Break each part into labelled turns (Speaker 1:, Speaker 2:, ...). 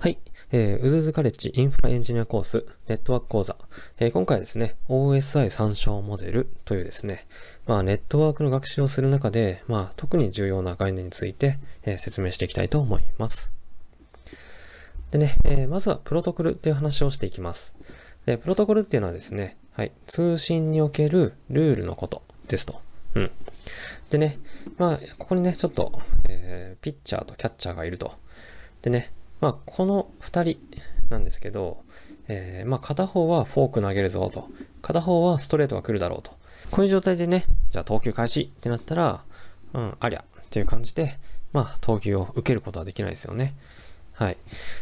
Speaker 1: はい。えー、ウズうカレッジインフラエンジニアコースネットワーク講座。えー、今回ですね、OSI 参照モデルというですね、まあ、ネットワークの学習をする中で、まあ、特に重要な概念について、えー、説明していきたいと思います。でね、えまずはプロトコルっていう話をしていきます。で、プロトコルっていうのはですね、はい、通信におけるルールのことですと。うん。でね、まあ、ここにね、ちょっと、えピッチャーとキャッチャーがいると。でね、まあ、この2人なんですけど、えー、まあ、片方はフォーク投げるぞと、片方はストレートが来るだろうと。こういう状態でね、じゃあ投球開始ってなったら、うん、ありゃっていう感じで、まあ、投球を受けることはできないですよね。はい。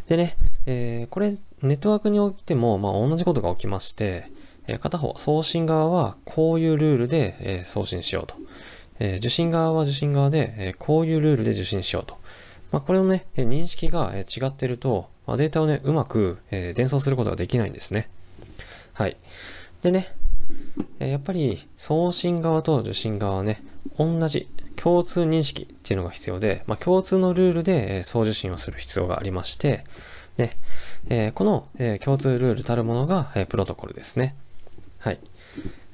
Speaker 1: でね、えー、これ、ネットワークにおいても、まあ、同じことが起きまして、えー、片方、送信側はこういうルールで、えー、送信しようと。え受信側は受信側で、えこういうルールで受信しようと。まあ、これをね、認識が違ってると、まあ、データをね、うまく、え伝送することができないんですね。はい。でね、やっぱり送信側と受信側はね、同じ共通認識っていうのが必要で、まあ、共通のルールで送受信をする必要がありまして、ね、えこの、え共通ルールたるものが、えプロトコルですね。はい。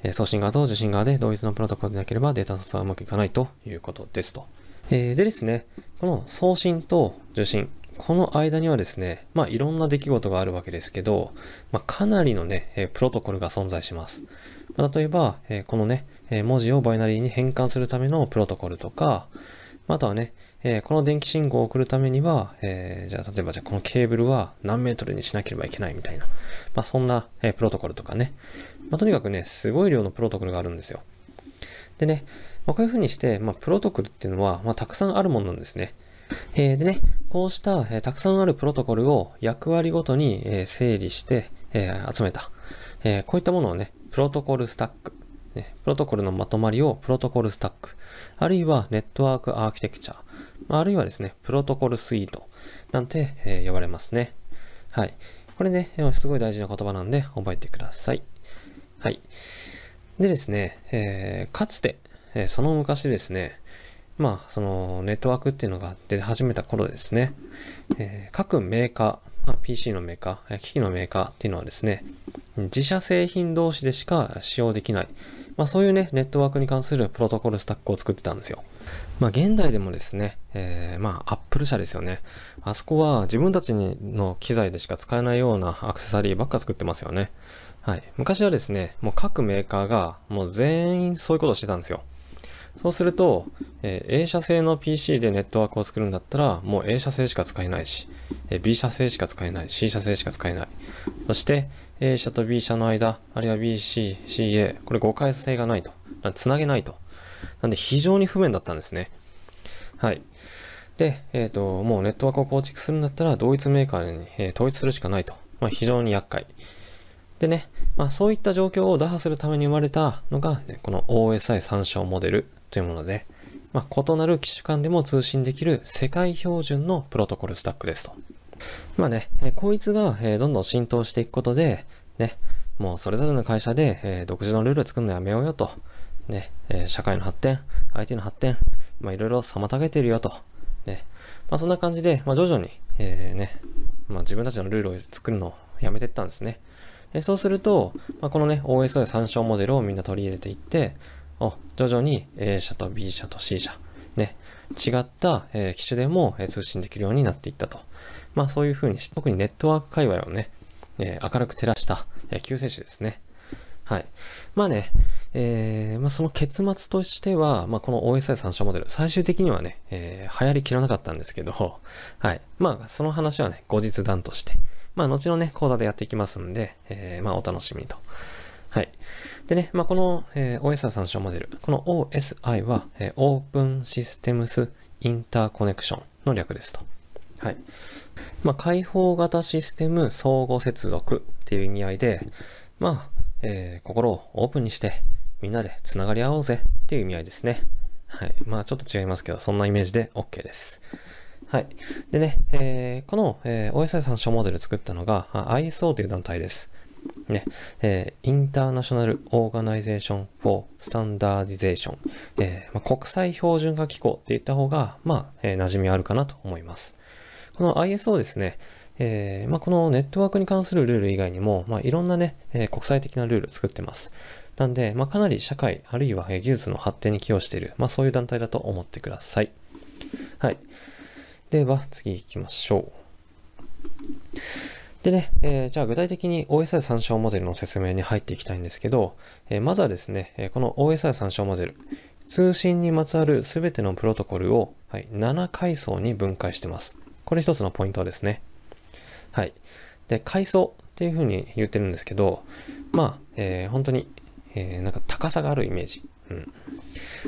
Speaker 1: え送信側と受信側で同一のプロトコルでなければデータの操作はうまくいかないということですと。えー、でですね、この送信と受信、この間にはですね、まあいろんな出来事があるわけですけど、まあかなりのね、えプロトコルが存在します。まあ、例えば、えこのね、え文字をバイナリーに変換するためのプロトコルとか、あとはね、えこの電気信号を送るためには、えじゃあ例えばじゃあこのケーブルは何メートルにしなければいけないみたいな、まあそんな、えプロトコルとかね、まあとにかくね、すごい量のプロトコルがあるんですよ。でね、まあ、こういうふうにして、まあ、プロトコルっていうのは、まあ、たくさんあるものなんですね。えー、でね、こうした、えー、たくさんあるプロトコルを役割ごとに、えー、整理して、えー、集めた、えー。こういったものをね、プロトコルスタック、ね、プロトコルのまとまりをプロトコルスタック、あるいはネットワークアーキテクチャ、あるいはですね、プロトコルスイートなんて、えー、呼ばれますね。はい。これね、すごい大事な言葉なんで覚えてください。はい。でですね、えー、かつて、えその昔ですね、まあ、そのネットワークっていうのが出始めた頃ですね、え各メーカー、まあ、PC のメーカー、機器のメーカーっていうのはですね、自社製品同士でしか使用できない、まあ、そういうね、ネットワークに関するプロトコルスタックを作ってたんですよ。まあ、現代でもですね、えー、まあ、Apple 社ですよね。あそこは自分たちの機材でしか使えないようなアクセサリーばっか作ってますよね。はい。昔はですね、もう各メーカーがもう全員そういうことをしてたんですよ。そうすると、えー、A 社製の PC でネットワークを作るんだったら、もう A 社製しか使えないし、えー、B 社製しか使えない、C 社製しか使えない。そして、A 社と B 社の間、あるいは BC、CA、これ誤解性がないと。つなげないと。なんで非常に不便だったんですね。はい。で、えっ、ー、と、もうネットワークを構築するんだったら、同一メーカーに、えー、統一するしかないと。まあ、非常に厄介。でね、まあ、そういった状況を打破するために生まれたのが、ね、この OSI 参照モデルというもので、まあ、異なる機種間でも通信できる世界標準のプロトコルスタックですと。まあね、えこいつが、えどんどん浸透していくことで、ね、もうそれぞれの会社で、え独自のルール作るのやめようよと、ね、え社会の発展、IT の発展、まあいろいろ妨げているよと、ね、まあそんな感じで、まあ徐々に、えー、ね、まあ自分たちのルールを作るのをやめていったんですね。えそうすると、まあ、このね、OSI 参照モデルをみんな取り入れていって、お徐々に A 社と B 社と C 社、ね、違った、え機種でも、え通信できるようになっていったと。まあそういうふうにし、特にネットワーク界隈をね、えー、明るく照らした、え救世主ですね。はい。まあね、えー、まあその結末としては、まあこの OSI 参照モデル、最終的にはね、えー、流行りきらなかったんですけど、はい。まあその話はね、後日談として、まあ、後のね、講座でやっていきますんで、えー、まあ、お楽しみと。はい。でね、まあ、この、えー、OSI 参照モデル、この OSI は、えー、Open Systems Interconnection の略ですと。はい。まあ、開放型システム相互接続っていう意味合いで、まあ、えー、心をオープンにして、みんなで繋がり合おうぜっていう意味合いですね。はい。まあ、ちょっと違いますけど、そんなイメージで OK です。はい。でね、えー、この、えー、OSI 参照モデル作ったのが ISO という団体です。ね、えー、インターナショナル・オーガナイゼーション・フォー・スタンダーディゼーション、えー、まあ、国際標準化機構って言った方が、まあ、えー、馴染みあるかなと思います。この ISO ですね、えー、まあ、このネットワークに関するルール以外にも、まあ、いろんなね、えー、国際的なルール作ってます。なんで、まあ、かなり社会、あるいは技術の発展に寄与している、まあ、そういう団体だと思ってください。はい。では、次行きましょう。でね、えー、じゃあ具体的に OSI 参照モデルの説明に入っていきたいんですけど、えー、まずはですね、この OSI 参照モデル、通信にまつわるすべてのプロトコルを、はい、7階層に分解してます。これ一つのポイントですね。はい。で、階層っていうふうに言ってるんですけど、まあ、えー、本当に、えー、なんか高さがあるイメージ。うん。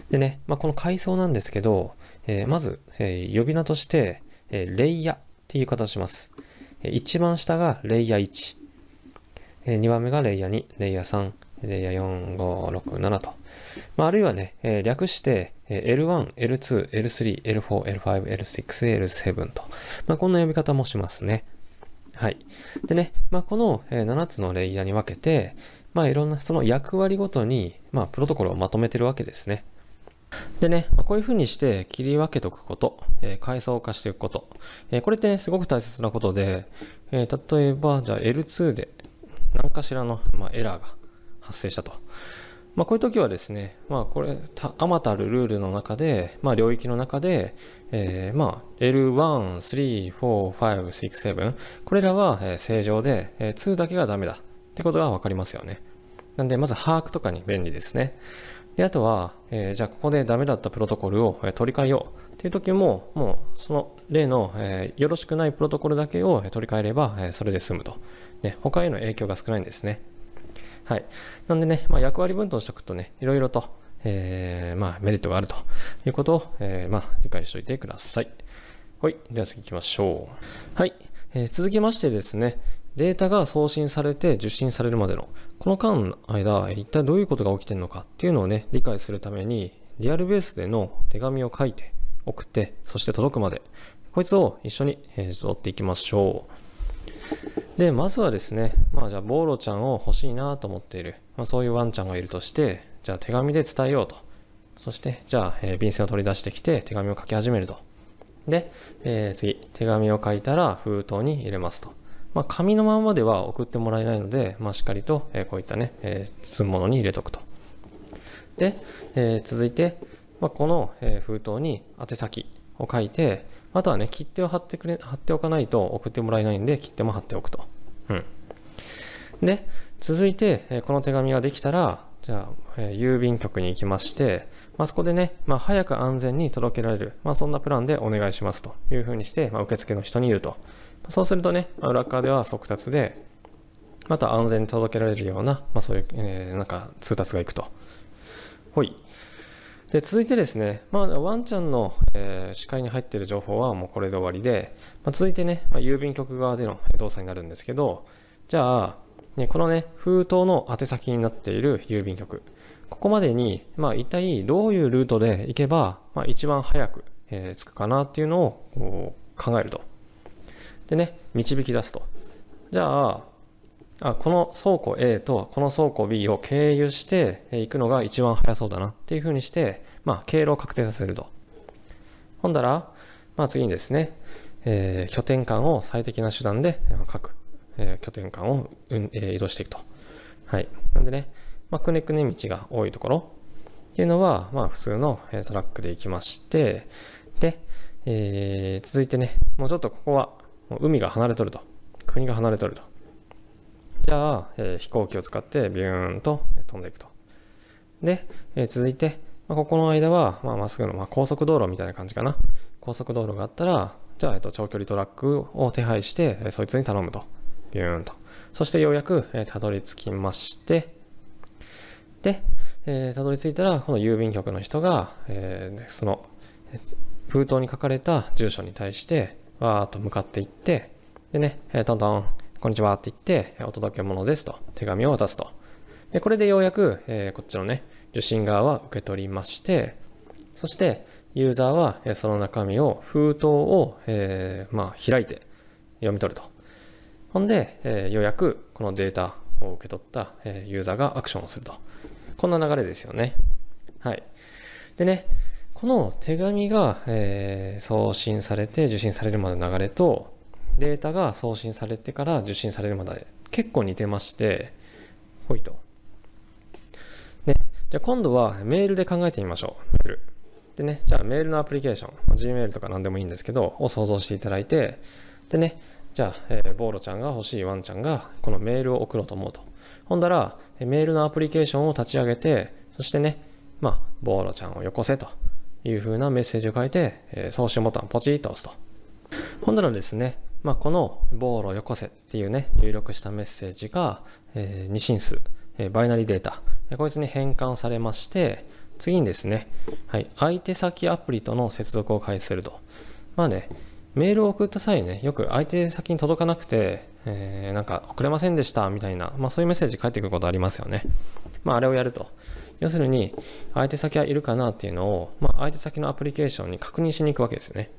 Speaker 1: でね、まあ、この階層なんですけど、えー、まず、えー、呼び名として、えー、レイヤっていう言い方をします。えー、一番下がレイヤ1、えー、2番目がレイヤ2、レイヤ3、レイヤ4、5、6、7と。まあ、あるいはね、えー、略して、えー、L1、L2、L3、L4、L5、L6、L7 と。まあ、こんな呼び方もしますね。はい。でね、まあ、この7つのレイヤーに分けて、まあ、いろんなその役割ごとに、まあ、プロトコルをまとめてるわけですね。でね、こういうふうにして切り分けておくこと、えー、階層化していくこと、えー、これってね、すごく大切なことで、えー、例えば、じゃあ L2 で何かしらの、まあ、エラーが発生したと。まあ、こういう時はですね、まあ、これ、あまたるルールの中で、まあ、領域の中で、えー、まあ、L1、3、4、5、6、7、これらは、正常で、えー、2だけがダメだってことがわかりますよね。なんで、まず把握とかに便利ですね。で、あとは、えー、じゃあここでダメだったプロトコルを、えー、取り替えようっていう時も、もうその例の、えー、よろしくないプロトコルだけを取り替えれば、えそれで済むと。ね、他への影響が少ないんですね。はい。なんでね、まあ、役割分担しておくとね、いろいろと、えまあ、メリットがあるということを、えまあ、理解しておいてください。はい。では次行きましょう。はい。え続きましてですね、データが送信されて受信されるまでの、この間の間、一体どういうことが起きてるのかっていうのをね、理解するために、リアルベースでの手紙を書いて、送って、そして届くまで、こいつを一緒に、えっていきましょう。で、まずはですね、まあじゃあ、ボーロちゃんを欲しいなと思っている、まあ、そういうワンちゃんがいるとして、じゃあ手紙で伝えようと。そして、じゃあ、え便箋を取り出してきて、手紙を書き始めると。で、えー、次、手紙を書いたら封筒に入れますと。まあ、紙のままでは送ってもらえないので、まあ、しっかりと、えこういったね、えー、包むものに入れとくと。で、えー、続いて、まあ、この、え封筒に宛先を書いて、あとはね、切手を貼ってくれ、貼っておかないと送ってもらえないんで、切手も貼っておくと。うん。で、続いて、えこの手紙ができたら、じゃあ、え郵便局に行きまして、まあ、そこでね、まあ、早く安全に届けられる、まあ、そんなプランでお願いしますというふうにして、まあ、受付の人に言うと。そうするとね、裏側では速達で、また安全に届けられるような、まあ、そういう、えー、なんか通達がいくと。ほい。で、続いてですね、まあ、ワンちゃんの、えー、視界に入っている情報はもうこれで終わりで、まあ、続いてね、まあ、郵便局側での動作になるんですけど、じゃあ、ね、このね、封筒の宛先になっている郵便局。ここまでに、まあ、一体どういうルートで行けば、まあ、一番早く、えー、着くかなっていうのを考えると。でね、導き出すと。じゃあ、あこの倉庫 A とこの倉庫 B を経由して行くのが一番早そうだなっていうふうにして、まあ、経路を確定させると。ほんだら、まあ、次にですね、えー、拠点間を最適な手段で各、えー、拠点間を、うんえー、移動していくと。はい。なんでね、まあ、くねくね道が多いところっていうのは、まあ、普通のトラックで行きまして、で、えー、続いてね、もうちょっとここはもう海が離れとると。国が離れとると。じゃあ、えー、飛行機を使ってビューンと飛んでいくと。で、えー、続いて、まあ、ここの間は、まあ、っすぐの、まあ、高速道路みたいな感じかな。高速道路があったら、じゃあ、えっと、長距離トラックを手配して、えそいつに頼むと。ビューンと。そしてようやく、えた、どり着きまして、で、えた、どり着いたら、この郵便局の人が、えー、その、封筒に書かれた住所に対して、わーっと向かっていって、でね、えー、トントン、こんにちはって言って、お届け物ですと、手紙を渡すと。で、これでようやく、えー、こっちのね、受信側は受け取りまして、そして、ユーザーは、えー、その中身を、封筒を、えー、まあ、開いて読み取ると。ほんで、えー、ようやく、このデータを受け取った、えー、ユーザーがアクションをすると。こんな流れですよね。はい。でね、この手紙が、えー、送信されて受信されるまでの流れとデータが送信されてから受信されるまで結構似てましてほいと。ね、じゃあ今度はメールで考えてみましょう。メール。でね、じゃあメールのアプリケーション、Gmail とか何でもいいんですけど、を想像していただいて、でね、じゃあ、えー、ボーロちゃんが欲しいワンちゃんが、このメールを送ろうと思うと。ほんだら、メールのアプリケーションを立ち上げて、そしてね、まあ、ボーロちゃんをよこせと。いう風なメッセージを書いて、え送信ボタンポチッと押すと。ほんならですね、まあ、このボーロよこせっていうね、入力したメッセージが、えー、2進数、えバイナリーデータ、こいつに変換されまして、次にですね、はい、相手先アプリとの接続を開始すると。まあね、メールを送った際ね、よく相手先に届かなくて、えー、なんか送れませんでしたみたいな、まあそういうメッセージ返ってくることありますよね。まああれをやると。要するに、相手先はいるかなっていうのを、まあ、相手先のアプリケーションに確認しに行くわけですよね。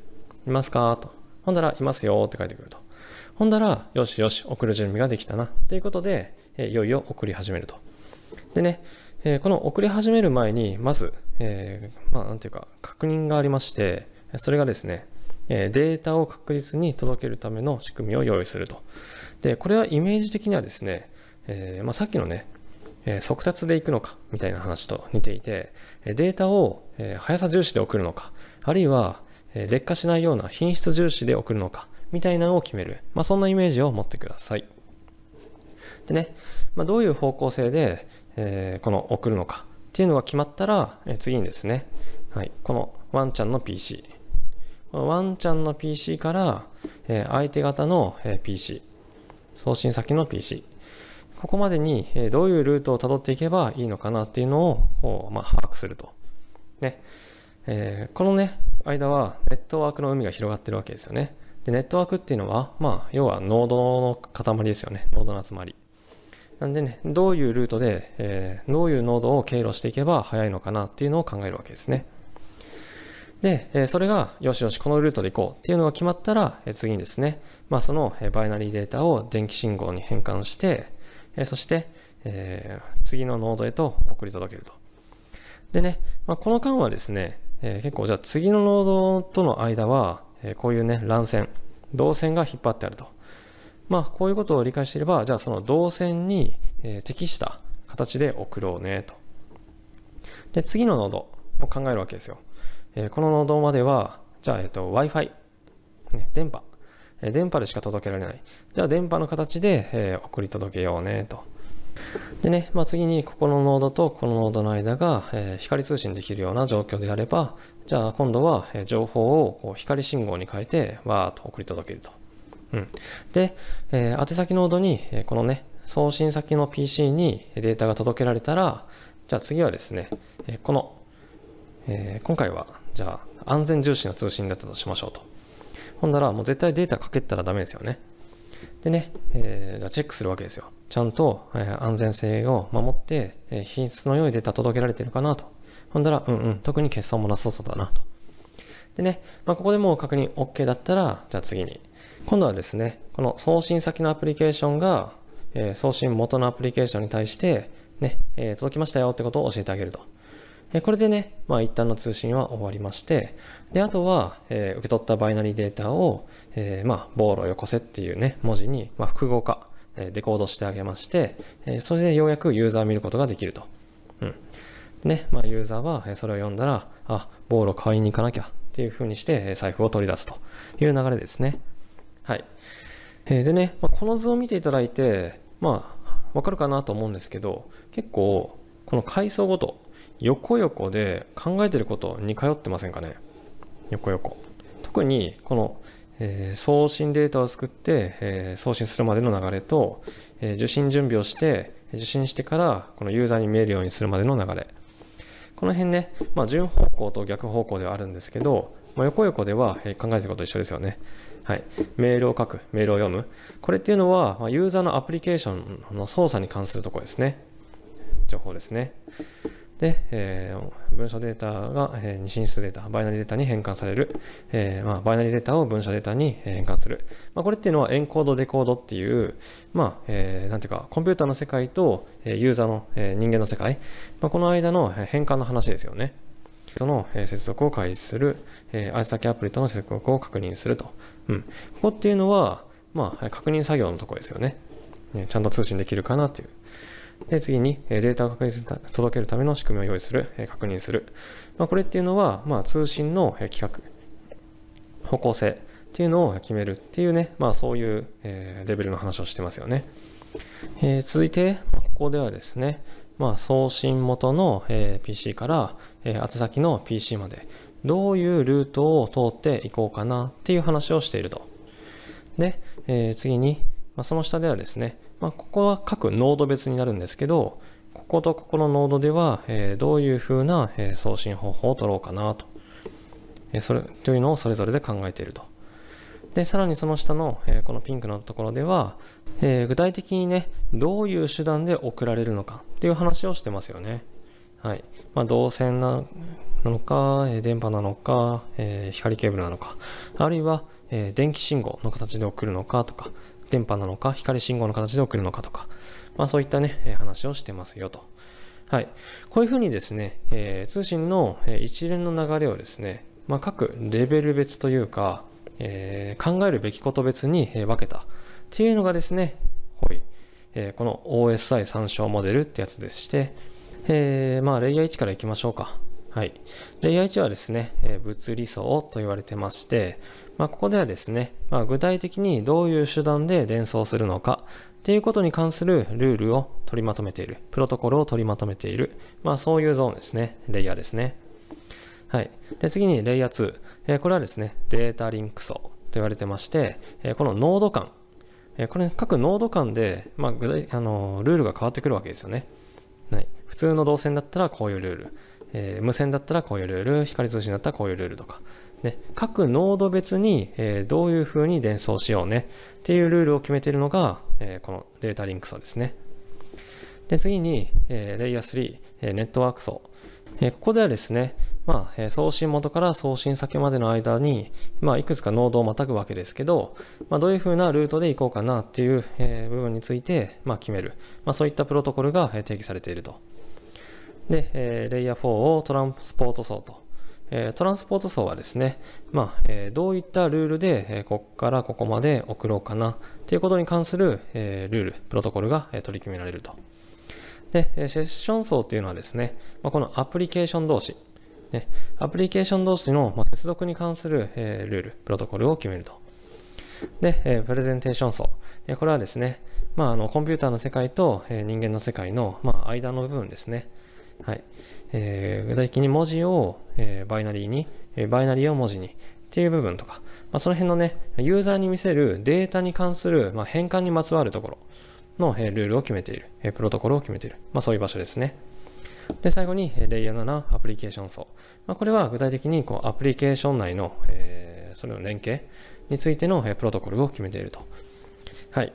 Speaker 1: いますかと。ほんだら、いますよって書いてくると。ほんだら、よしよし、送る準備ができたな。ということで、いよいよ送り始めると。でね、えこの送り始める前に、まず、えー、まあ、なんていうか、確認がありまして、それがですね、データを確実に届けるための仕組みを用意すると。で、これはイメージ的にはですね、えー、まあ、さっきのね、え速達で行くのかみたいな話と似ていて、データを、え速さ重視で送るのか、あるいは、え劣化しないような品質重視で送るのか、みたいなのを決める。まあ、そんなイメージを持ってください。でね、まあ、どういう方向性で、えこの送るのかっていうのが決まったら、え次にですね、はい、このワンちゃんの PC。このワンちゃんの PC から、え相手方の PC。送信先の PC。ここまでにどういうルートをたどっていけばいいのかなっていうのを、まあ、把握すると。ね。えー、このね、間はネットワークの海が広がってるわけですよね。で、ネットワークっていうのは、まあ、要はノードの塊ですよね。ノードの集まり。なんでね、どういうルートで、えー、どういうノードを経路していけば早いのかなっていうのを考えるわけですね。で、えー、それが、よしよし、このルートで行こうっていうのが決まったら、えー、次にですね、まあ、その、えバイナリーデータを電気信号に変換して、えそして、えー、次のノードへと送り届けると。でね、まあ、この間はですね、えー、結構じゃあ次のノードとの間は、えー、こういうね、乱線、動線が引っ張ってあると。まあ、こういうことを理解していれば、じゃあその動線に、え適した形で送ろうねと。で、次のノードを考えるわけですよ。えこのノードまでは、じゃあ、えっ、と、Wi-Fi、ね、電波電波でしか届けられない。じゃあ電波の形で、え送り届けようねと。でね、まあ、次にここのノードとこのノードの間が、え光通信できるような状況であれば、じゃあ今度は情報をこう光信号に変えて、わーっと送り届けると。うん。で、えー、宛先ノードに、えこのね、送信先の PC にデータが届けられたら、じゃあ次はですね、えこの、え今回は、じゃあ安全重視の通信だったとしましょうと。ほんだら、もう絶対データかけたらダメですよね。でね、えー、じゃあチェックするわけですよ。ちゃんと、えー、安全性を守って、えー、品質の良いデータ届けられてるかなと。ほんだら、うんうん、特に欠損もなさそうだなと。でね、まあ、ここでもう確認 OK だったら、じゃあ次に。今度はですね、この送信先のアプリケーションが、えー、送信元のアプリケーションに対して、ね、えー、届きましたよってことを教えてあげると。えこれでね、まあ、一旦の通信は終わりまして、で、あとは、えー、受け取ったバイナリーデータを、えー、まあ、ボールをよこせっていうね、文字に、まあ、複合化、えー、デコードしてあげまして、えそれでようやくユーザーを見ることができると。うん。ね、まあ、ユーザーは、えそれを読んだら、あ、ボールを買いに行かなきゃっていうふうにして、え財布を取り出すという流れですね。はい。えでね、まあ、この図を見ていただいて、まあ、わかるかなと思うんですけど、結構、この階層ごと、横横で考えてることに通ってませんかね横横。特にこの、えー、送信データを作って、えー、送信するまでの流れと、えー、受信準備をして受信してからこのユーザーに見えるようにするまでの流れこの辺ね、まあ、順方向と逆方向ではあるんですけど、まあ、横横では考えてること一緒ですよねはい、メールを書く、メールを読む。これっていうのは、ユーザーのアプリケーションの操作に関するところですね。情報ですね。で、えー、文書データが、え二進数データ、バイナリデータに変換される、えーまあ、バイナリデータを文書データに変換する。まあ、これっていうのはエンコード、デコードっていう、まあ、えー、なんていうか、コンピューターの世界と、えユーザーの、え人間の世界、まあ、この間の変換の話ですよね。との接続を開始する、えー、ス先アプリとの接続を確認すると。うん。ここっていうのは、まあ、確認作業のところですよね。ねちゃんと通信できるかなっていう。で次にデータを確認届けるための仕組みを用意する、確認する。まあ、これっていうのは、まあ、通信の規格、方向性っていうのを決めるっていうね、まあ、そういうレベルの話をしてますよね。えー、続いて、ここではですね、まあ、送信元の PC から宛先の PC までどういうルートを通っていこうかなっていう話をしていると。で、えー、次に、まあ、その下ではですね、まあ、ここは各ノード別になるんですけど、こことここのノードでは、えどういうふうな、え送信方法を取ろうかなと、えそれ、というのをそれぞれで考えていると。で、さらにその下の、えこのピンクのところでは、え具体的にね、どういう手段で送られるのかっていう話をしてますよね。はい。まあ、導線なのか、え電波なのか、え光ケーブルなのか、あるいは、え電気信号の形で送るのかとか、電波なのか、光信号の形で送るのかとか、まあそういったね、話をしてますよと。はい。こういうふうにですね、えー、通信の一連の流れをですね、まあ各レベル別というか、えー、考えるべきこと別に分けたっていうのがですね、ほい。えー、この OSI 参照モデルってやつでして、えー、まあレイヤー1からいきましょうか。はい。レイヤー1はですね、え物理層と言われてまして、まあ、ここではですね、まあ、具体的にどういう手段で伝送するのかっていうことに関するルールを取りまとめている、プロトコルを取りまとめている、まあ、そういうゾーンですね、レイヤーですね。はい。で、次にレイヤー2。えー、これはですね、データリンク層と言われてまして、えー、このノード間。えー、これ各ノード間で、まあ、あのルールが変わってくるわけですよね。はい。普通の動線だったらこういうルール。えー、無線だったらこういうルール、光通信だったらこういうルールとか、ね、各ノード別に、えどういうふうに伝送しようねっていうルールを決めているのが、えこのデータリンク層ですね。で次に、えレイヤー3、えネットワーク層。えここではですね、まあ、え送信元から送信先までの間に、まあ、いくつかノードをまたぐわけですけど、まあ、どういうふうなルートで行こうかなっていう、え部分について、まあ、決める、まあ、そういったプロトコルが、え定義されていると。で、えレイヤー4をトランスポート層とトランスポート層はですね、まあ、どういったルールで、ここからここまで送ろうかなっていうことに関するルール、プロトコルが取り決められると。で、セッション層っていうのはですね、このアプリケーション同士、アプリケーション同士の接続に関するルール、プロトコルを決めると。で、プレゼンテーション層。これはですね、まあ、あのコンピューターの世界と人間の世界の、まあ、間の部分ですね。はい。えー、具体的に文字を、えー、バイナリーに、えー、バイナリーを文字にっていう部分とか、まあ、その辺のね、ユーザーに見せるデータに関する、まあ、変換にまつわるところの、えー、ルールを決めている、えー、プロトコルを決めている、まあ、そういう場所ですね。で、最後に、レイヤー7、アプリケーション層。まあ、これは具体的に、こう、アプリケーション内の、えー、それの連携についての、えー、プロトコルを決めていると。はい。